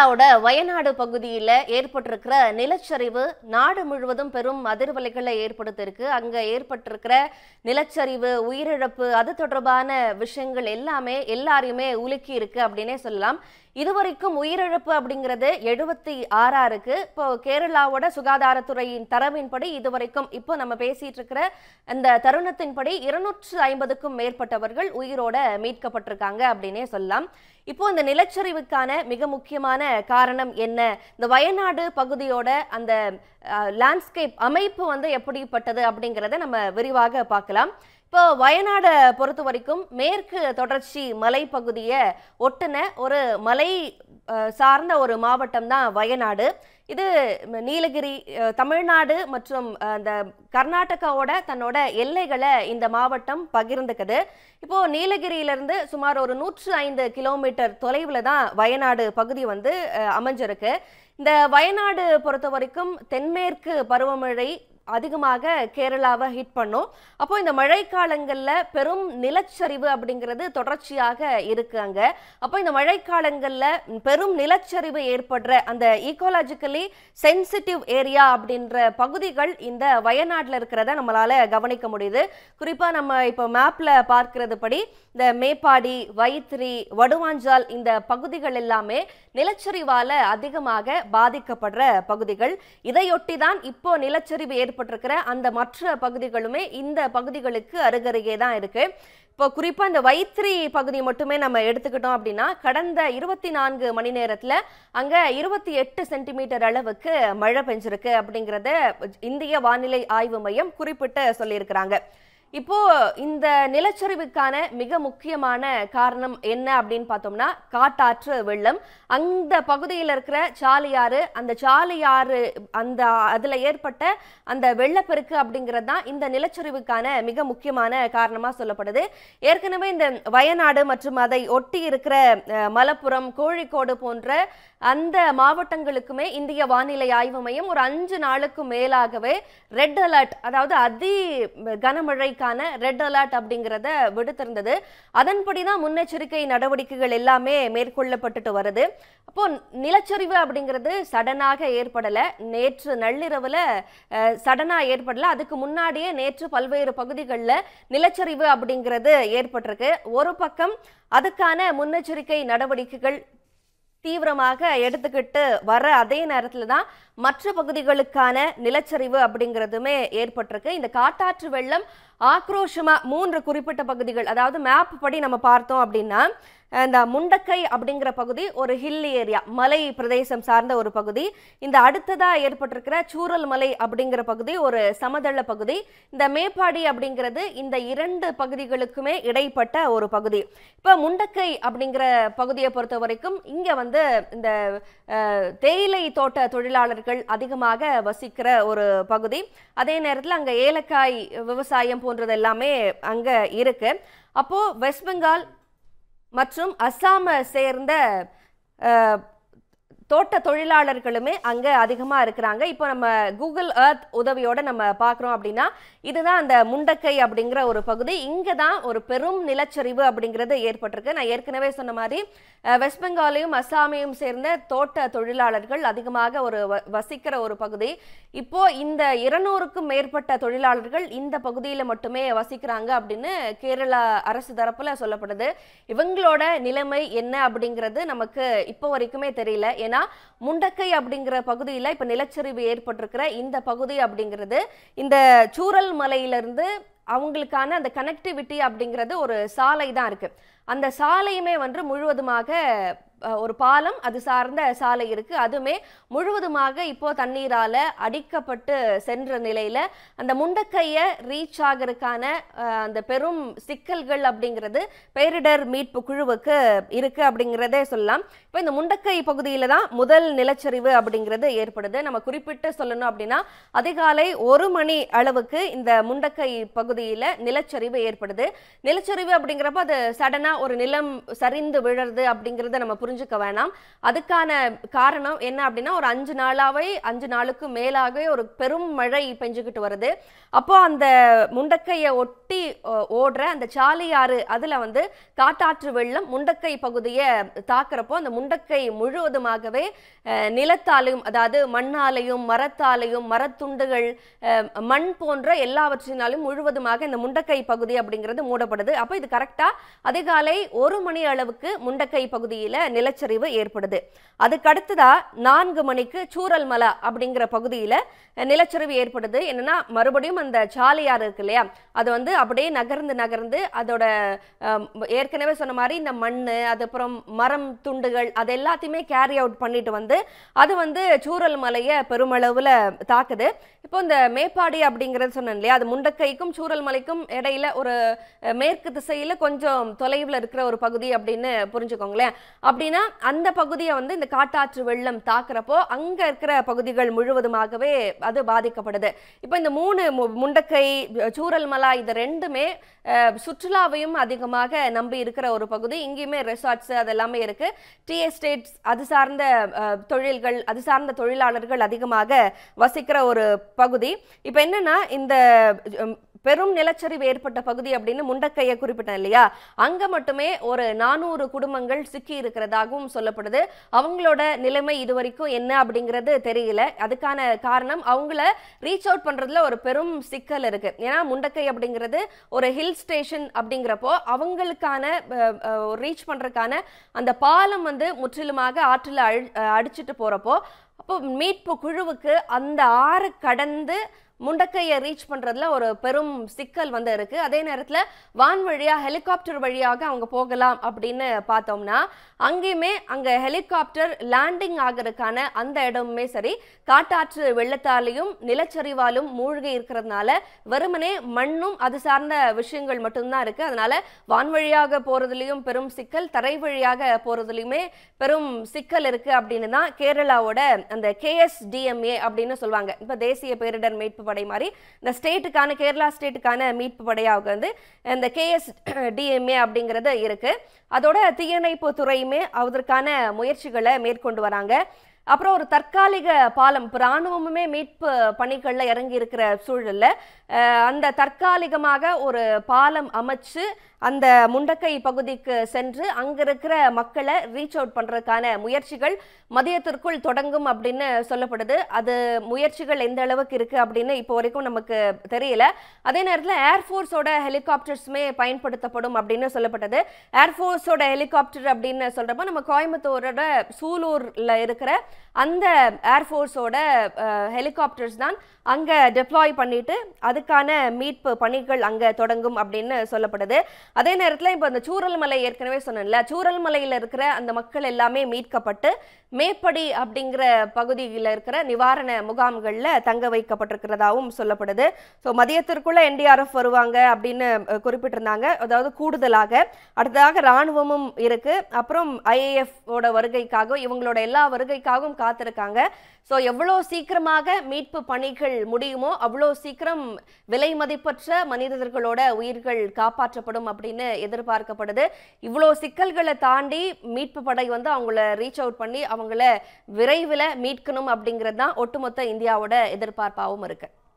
கேரளாவோட வயநாடு பகுதியில் ஏற்பட்டிருக்கிற நிலச்சரிவு நாடு முழுவதும் பெரும் அதிர்வலைகளை ஏற்படுத்தியிருக்கு அங்கே ஏற்பட்டிருக்கிற நிலச்சரிவு உயிரிழப்பு அது தொடர்பான விஷயங்கள் எல்லாமே எல்லாரையுமே உலுக்கி இருக்கு அப்படின்னே சொல்லலாம் இதுவரைக்கும் உயிரிழப்பு அப்படிங்கிறது எழுபத்தி ஆறா இருக்கு இப்போ கேரளாவோட சுகாதாரத்துறையின் தரவின்படி இதுவரைக்கும் இப்போ நம்ம பேசிட்டு இருக்கிற இந்த தருணத்தின்படி இருநூற்று ஐம்பதுக்கும் மேற்பட்டவர்கள் உயிரோட மீட்கப்பட்டிருக்காங்க அப்படின்னே சொல்லலாம் இப்போ இந்த நிலச்சரிவுக்கான மிக முக்கியமான காரணம் என்ன இந்த வயநாடு பகுதியோட அந்த லேண்ட்ஸ்கேப் அமைப்பு வந்து எப்படிப்பட்டது அப்படிங்கிறத நம்ம விரிவாக பார்க்கலாம் இப்போ வயநாடை பொறுத்த வரைக்கும் மேற்கு தொடர்ச்சி மலைப்பகுதியை ஒட்டுன ஒரு மலை சார்ந்த ஒரு மாவட்டம் தான் வயநாடு இது நீலகிரி தமிழ்நாடு மற்றும் அந்த கர்நாடகாவோட தன்னோட எல்லைகளை இந்த மாவட்டம் பகிர்ந்துக்குது இப்போ நீலகிரியிலிருந்து சுமார் ஒரு நூற்று ஐந்து கிலோமீட்டர் தொலைவில் தான் வயநாடு பகுதி வந்து அமைஞ்சிருக்கு இந்த வயநாடு பொறுத்த வரைக்கும் தென்மேற்கு பருவமழை அதிகமாக கேரளாவை ஹிட் பண்ணும் அப்போ இந்த மழைக்காலங்களில் பெரும் நிலச்சரிவு அப்படிங்கிறது தொடர்ச்சியாக இருக்கு அங்க அப்போ இந்த மழைக்காலங்களில் பெரும் நிலச்சரிவு ஏற்படுற அந்த ஈகோலாஜிக்கலி சென்சிட்டிவ் ஏரியா அப்படின்ற பகுதிகள் இந்த வயநாட்டில் இருக்கிறத நம்மளால கவனிக்க முடியுது குறிப்பாக நம்ம இப்போ மேப்பில் பார்க்கிறது படி இந்த மேப்பாடி வைத்திரி வடுவாஞ்சால் இந்த பகுதிகள் எல்லாமே நிலச்சரிவால அதிகமாக பாதிக்கப்படுற பகுதிகள் இதையொட்டி தான் இப்போ நிலச்சரிவு ஏற்ப ஏற்பட்டிருக்கிற அந்த மற்ற பகுதிகளுமே இந்த பகுதிகளுக்கு அருகருகே தான் இருக்குது இப்போ குறிப்பாக இந்த வைத்திரி பகுதி மட்டுமே நம்ம எடுத்துக்கிட்டோம் அப்படின்னா கடந்த இருபத்தி நான்கு மணி நேரத்தில் அங்கே இருபத்தி எட்டு சென்டிமீட்டர் அளவுக்கு மழை பெஞ்சிருக்கு அப்படிங்கிறத இந்திய வானிலை ஆய்வு மையம் குறிப்பிட்டு சொல்லியிருக்கிறாங்க இப்போ இந்த நிலச்சரிவுக்கான மிக முக்கியமான காரணம் என்ன அப்படின்னு பார்த்தோம்னா காட்டாற்று வெள்ளம் அந்த பகுதியில் இருக்கிற சாலையாறு அந்த சாலையாறு அந்த அதில் ஏற்பட்ட அந்த வெள்ளப்பெருக்கு அப்படிங்கிறது தான் இந்த நிலச்சரிவுக்கான மிக முக்கியமான காரணமாக சொல்லப்படுது ஏற்கனவே இந்த வயநாடு மற்றும் அதை ஒட்டி இருக்கிற மலப்புரம் கோழிக்கோடு போன்ற அந்த மாவட்டங்களுக்குமே இந்திய வானிலை ஆய்வு மையம் ஒரு அஞ்சு நாளுக்கு மேலாகவே ரெட் அலர்ட் அதாவது அதி கனமழை நடவடிக்கைக்கான ரெட் அலர்ட் அப்படிங்கிறத விடுத்திருந்தது அதன்படி தான் முன்னெச்சரிக்கை நடவடிக்கைகள் எல்லாமே மேற்கொள்ளப்பட்டுட்டு வருது அப்போ நிலச்சரிவு அப்படிங்கிறது சடனாக ஏற்படலை நேற்று நள்ளிரவில் சடனாக ஏற்படல அதுக்கு முன்னாடியே நேற்று பல்வேறு பகுதிகளில் நிலச்சரிவு அப்படிங்கிறது ஏற்பட்டிருக்கு ஒரு பக்கம் அதுக்கான முன்னெச்சரிக்கை நடவடிக்கைகள் தீவிரமாக எடுத்துக்கிட்டு வர அதே நேரத்தில் தான் மற்ற பகுதிகளுக்கான நிலச்சரிவு அப்படிங்கிறதுமே ஏற்பட்டிருக்கு இந்த காட்டாற்று வெள்ளம் ஆக்ரோஷமாக மூன்று குறிப்பிட்ட பகுதிகள் அதாவது மேப் படி நம்ம பார்த்தோம் அப்படின்னா இந்த முண்டக்கை அப்படிங்கிற பகுதி ஒரு ஹில் ஏரியா மலை பிரதேசம் சார்ந்த ஒரு பகுதி இந்த அடுத்ததாக ஏற்பட்டிருக்கிற சூரல் மலை அப்படிங்கிற பகுதி ஒரு சமதள பகுதி இந்த மேப்பாடி அப்படிங்கிறது இந்த இரண்டு பகுதிகளுக்குமே இடைப்பட்ட ஒரு பகுதி இப்போ முண்டக்கை அப்படிங்கிற பகுதியை பொறுத்த வரைக்கும் இங்கே வந்து இந்த தேயிலை தோட்ட தொழிலாளர்கள் மக்கள் அதிகமாக வசிக்கிற ஒரு பகுதி அதே நேரத்தில் அங்கே ஏலக்காய் விவசாயம் போன்றது எல்லாமே அங்கே இருக்கு அப்போது வெஸ்ட் பெங்கால் மற்றும் அஸ்ஸாமை சேர்ந்த தோட்ட தொழிலாளர்களுமே அங்கே அதிகமாக இருக்கிறாங்க இப்போ நம்ம கூகுள் ஏர்த் உதவியோட நம்ம பார்க்குறோம் அப்படின்னா இதுதான் அந்த முண்டக்கை அப்படிங்கிற ஒரு பகுதி இங்கே தான் ஒரு பெரும் நிலச்சரிவு அப்படிங்கிறது ஏற்பட்டிருக்கு நான் ஏற்கனவே சொன்ன மாதிரி வெஸ்ட் பெங்காலையும் அஸ்ஸாமையும் சேர்ந்த தோட்ட தொழிலாளர்கள் அதிகமாக ஒரு வசிக்கிற ஒரு பகுதி இப்போ இந்த இருநூறுக்கும் மேற்பட்ட தொழிலாளர்கள் இந்த பகுதியில் மட்டுமே வசிக்கிறாங்க அப்படின்னு கேரளா அரசு தரப்பில் சொல்லப்படுது இவங்களோட நிலைமை என்ன அப்படிங்கிறது நமக்கு இப்போ வரைக்குமே தெரியல ஏன்னா ஏன்னா முண்டக்கை அப்படிங்கிற பகுதியில் இப்போ நிலச்சரிவு ஏற்பட்டிருக்கிற இந்த பகுதி அப்படிங்கிறது இந்த சூரல் மலையிலிருந்து அவங்களுக்கான அந்த கனெக்டிவிட்டி அப்படிங்கிறது ஒரு சாலை தான் இருக்குது அந்த சாலையுமே வந்து முழுவதுமாக ஒரு பாலம் அது சார்ந்த சாலை இருக்குது அதுவுமே முழுவதுமாக இப்போ தண்ணீரால் அடிக்கப்பட்டு சென்ற நிலையில் அந்த முண்டக்கையை ரீச் ஆகிறதுக்கான அந்த பெரும் சிக்கல்கள் அப்படிங்கிறது பேரிடர் மீட்பு குழுவுக்கு இருக்குது அப்படிங்கிறதே சொல்லலாம் இப்போ இந்த முண்டக்கை பகுதியில் தான் முதல் நிலச்சரிவு அப்படிங்கிறது ஏற்படுது நம்ம குறிப்பிட்டு சொல்லணும் அப்படின்னா அதிகாலை ஒரு மணி அளவுக்கு இந்த முண்டக்கை பகுதியில் நிலச்சரிவு ஏற்படுது நிலச்சரிவு அப்படிங்கிறப்ப அது சடனாக ஒரு நிலம் சரிந்து விழறது அப்படிங்கறத நம்ம புரிஞ்சுக்க வேணாம் அதுக்கான காரணம் என்ன அப்படின்னா ஒரு அஞ்சு நாளாவே அஞ்சு நாளுக்கு மேலாகவே ஒரு பெரும் மழை பெஞ்சுக்கிட்டு வருது அப்போ அந்த முண்டக்கையை ஒட்டி ஓடுற அந்த சாலையாறு அதுல வந்து காட்டாற்று வெள்ளம் முண்டக்கை பகுதியை தாக்குறப்போ அந்த முண்டக்கை முழுவதுமாகவே நிலத்தாலையும் அதாவது மண்ணாலையும் மரத்தாலையும் மரத்துண்டுகள் மண் போன்ற எல்லாவற்றினாலும் முழுவதுமாக இந்த முண்டக்கை பகுதி அப்படிங்கிறது மூடப்படுது அப்போ இது கரெக்டாக அதிகாலை ஒரு மணி அளவுக்கு முண்டக்கை பகுதியில் நிலச்சரிவு ஏற்படுது அதுக்கடுத்ததா நான்கு மணிக்கு சூரல்மலை அப்படிங்கிற பகுதியில் நிலச்சரிவு ஏற்படுது என்னன்னா மறுபடியும் அந்த சாலையார் இருக்கு இல்லையா அது வந்து அப்படியே நகர்ந்து நகர்ந்து அதோட ஏற்கனவே சொன்ன மாதிரி இந்த மண் அதுக்கப்புறம் மரம் துண்டுகள் அது எல்லாத்தையுமே கேரி அவுட் பண்ணிட்டு வந்து அது வந்து சூரல் மலையை பெருமளவில் தாக்குது இப்போ இந்த மேப்பாடி அப்படிங்கிறது சொன்னேன் இல்லையா அது முண்டக்கைக்கும் சூரல் மலைக்கும் இடையில ஒரு மேற்கு திசையில் கொஞ்சம் தொலைவில் இருக்கிற ஒரு பகுதி அப்படின்னு புரிஞ்சுக்கோங்களேன் அப்படி அப்படின்னா அந்த பகுதியை வந்து இந்த காட்டாற்று வெள்ளம் தாக்குறப்போ அங்கே இருக்கிற பகுதிகள் முழுவதுமாகவே அது பாதிக்கப்படுது இப்போ இந்த மூணு முண்டக்கை சூரல்மலா இது ரெண்டுமே சுற்றுலாவையும் அதிகமாக நம்பி இருக்கிற ஒரு பகுதி இங்கேயுமே ரெசார்ட்ஸ் அது எல்லாமே இருக்கு டீ எஸ்டேட்ஸ் அது சார்ந்த தொழில்கள் அது சார்ந்த தொழிலாளர்கள் அதிகமாக வசிக்கிற ஒரு பகுதி இப்போ என்னென்னா இந்த பெரும் நிலச்சரிவு ஏற்பட்ட பகுதி அப்படின்னு முண்டக்கையை குறிப்பிட்டேன் இல்லையா அங்கே மட்டுமே ஒரு நானூறு குடும்பங்கள் சிக்கி இருக்கிறதா இருந்ததாகவும் சொல்லப்படுது அவங்களோட நிலைமை இதுவரைக்கும் என்ன அப்படிங்கிறது தெரியல அதுக்கான காரணம் அவங்கள ரீச் அவுட் பண்றதுல ஒரு பெரும் சிக்கல் இருக்கு ஏன்னா முண்டக்கை அப்படிங்கிறது ஒரு ஹில் ஸ்டேஷன் அப்படிங்கிறப்போ அவங்களுக்கான ரீச் பண்றதுக்கான அந்த பாலம் வந்து முற்றிலுமாக ஆற்றில் அழி போறப்போ அப்போ மீட்பு குழுவுக்கு அந்த ஆறு கடந்து முண்டக்கையை ரீச் பண்ணுறதுல ஒரு பெரும் சிக்கல் வந்து இருக்குது அதே நேரத்தில் வான் வழியாக ஹெலிகாப்டர் வழியாக அவங்க போகலாம் அப்படின்னு பார்த்தோம்னா அங்கேயுமே அங்கே ஹெலிகாப்டர் லேண்டிங் ஆகிறதுக்கான அந்த இடமுமே சரி காட்டாற்று வெள்ளத்தாலையும் நிலச்சரிவாலும் மூழ்கி இருக்கிறதுனால வெறுமனே மண்ணும் அது சார்ந்த விஷயங்கள் மட்டும்தான் இருக்குது அதனால் வான் வழியாக போகிறதுலையும் பெரும் சிக்கல் தரை வழியாக போகிறதுலையுமே பெரும் சிக்கல் இருக்குது அப்படின்னு தான் கேரளாவோட அந்த கேஎஸ்டிஎம்ஏ அப்படின்னு சொல்லுவாங்க இப்போ தேசிய பேரிடர் மீட்பு படை மாதிரி இந்த ஸ்டேட்டுக்கான கேரளா ஸ்டேட்டுக்கான மீட்பு படையாக வந்து இந்த கேஎஸ் டிஎம்ஏ அப்படிங்கிறது இருக்கு அதோட தீயணைப்பு துறையுமே அதற்கான முயற்சிகளை மேற்கொண்டு வராங்க அப்புறம் ஒரு தற்காலிக பாலம் இப்போ இராணுவமுமே மீட்பு பணிகளில் இறங்கி இருக்கிற சூழலில் அந்த தற்காலிகமாக ஒரு பாலம் அமைச்சு அந்த முண்டக்கை பகுதிக்கு சென்று அங்கே இருக்கிற மக்களை ரீச் அவுட் பண்ணுறதுக்கான முயற்சிகள் மதியத்திற்குள் தொடங்கும் அப்படின்னு சொல்லப்படுது அது முயற்சிகள் எந்த அளவுக்கு இருக்குது அப்படின்னு இப்போ வரைக்கும் நமக்கு தெரியல அதே நேரத்தில் ஏர்ஃபோர்ஸோட ஹெலிகாப்டர்ஸுமே பயன்படுத்தப்படும் அப்படின்னு சொல்லப்பட்டது ஏர்ஃபோர்ஸோட ஹெலிகாப்டர் அப்படின்னு சொல்கிறப்போ நம்ம கோயம்புத்தூரோட சூலூரில் இருக்கிற அந்த ஏர்ஃபோர்ஸோட ஹெலிகாப்டர்ஸ் தான் அங்கே டெப்ளாய் பண்ணிட்டு அதுக்கான மீட்பு பணிகள் அங்கே தொடங்கும் அப்படின்னு சொல்லப்படுது அதே நேரத்தில் இப்போ அந்த சூரல் மலை ஏற்கனவே சொன்னேன்ல சூரல் மலையில் இருக்கிற அந்த மக்கள் எல்லாமே மீட்கப்பட்டு மேப்படி அப்படிங்கிற பகுதியில் இருக்கிற நிவாரண முகாம்களில் தங்க வைக்கப்பட்டிருக்கிறதாகவும் சொல்லப்படுது ஸோ மதியத்திற்குள்ள என்டிஆர்எஃப் வருவாங்க அப்படின்னு குறிப்பிட்டிருந்தாங்க அதாவது கூடுதலாக அடுத்ததாக இராணுவமும் இருக்குது அப்புறம் ஐஏஎஃப் வருகைக்காகவும் இவங்களோட எல்லா வருகைக்காகவும் காத்திருக்காங்க ஸோ எவ்வளோ சீக்கிரமாக மீட்பு பணிகள் முடியுமோ அவ்வளோ சீக்கிரம் விலை மதிப்பற்ற மனிதர்களோட உயிர்கள் காப்பாற்றப்படும் அப்படின்னு எதிர்பார்க்கப்படுது இவ்வளோ சிக்கல்களை தாண்டி மீட்பு படை வந்து அவங்கள ரீச் அவுட் பண்ணி அவங்கள விரைவில் மீட்கணும் அப்படிங்கிறது தான் ஒட்டுமொத்த இந்தியாவோட எதிர்பார்ப்பாகவும் இருக்குது